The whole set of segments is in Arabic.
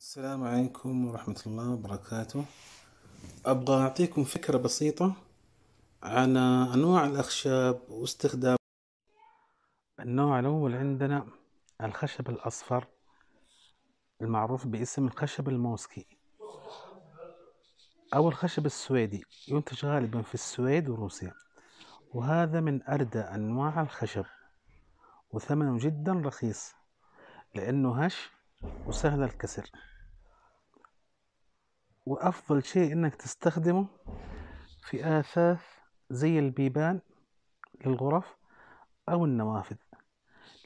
السلام عليكم ورحمة الله وبركاته أبغى أعطيكم فكرة بسيطة عن أنواع الأخشاب واستخدام النوع الأول عندنا الخشب الأصفر المعروف باسم الخشب الموسكي أو الخشب السويدي ينتج غالبا في السويد وروسيا وهذا من أردى أنواع الخشب وثمنه جدا رخيص لأنه هش وسهل الكسر وأفضل شيء إنك تستخدمه في آثاث زي البيبان للغرف أو النوافذ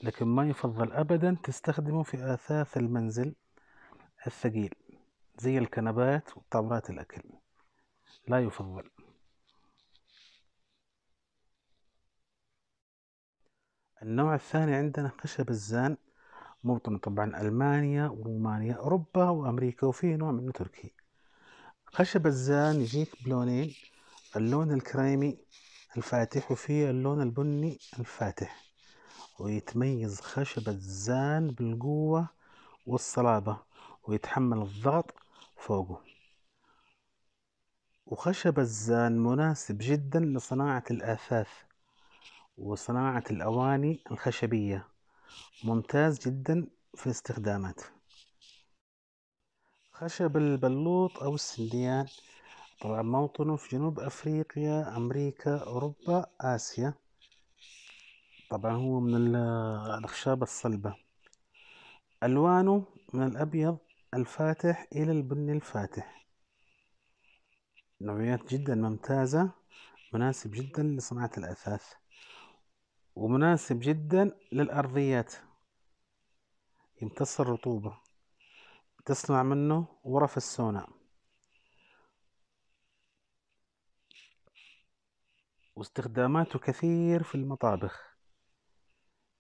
لكن ما يفضل أبدا تستخدمه في آثاث المنزل الثقيل زي الكنبات وطاولات الأكل لا يفضل النوع الثاني عندنا خشب الزان مبطنة طبعا ألمانيا ورومانيا أوروبا وأمريكا وفي نوع منه تركي خشب الزان يجيك بلونين اللون الكريمي الفاتح وفيه اللون البني الفاتح ويتميز خشب الزان بالقوة والصلابة ويتحمل الضغط فوقه وخشب الزان مناسب جدا لصناعة الأثاث وصناعة الأواني الخشبية ممتاز جدا في استخداماته خشب البلوط أو السنديان طبعا موطنه في جنوب أفريقيا أمريكا أوروبا آسيا طبعا هو من الأخشاب الصلبة ألوانه من الأبيض الفاتح إلى البني الفاتح نوعيات جدا ممتازة مناسب جدا لصناعة الأثاث ومناسب جدا للأرضيات يمتص الرطوبة تصنع منه غرف السونا واستخداماته كثير في المطابخ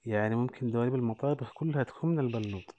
يعني ممكن دواليب المطابخ كلها تكون من البلوط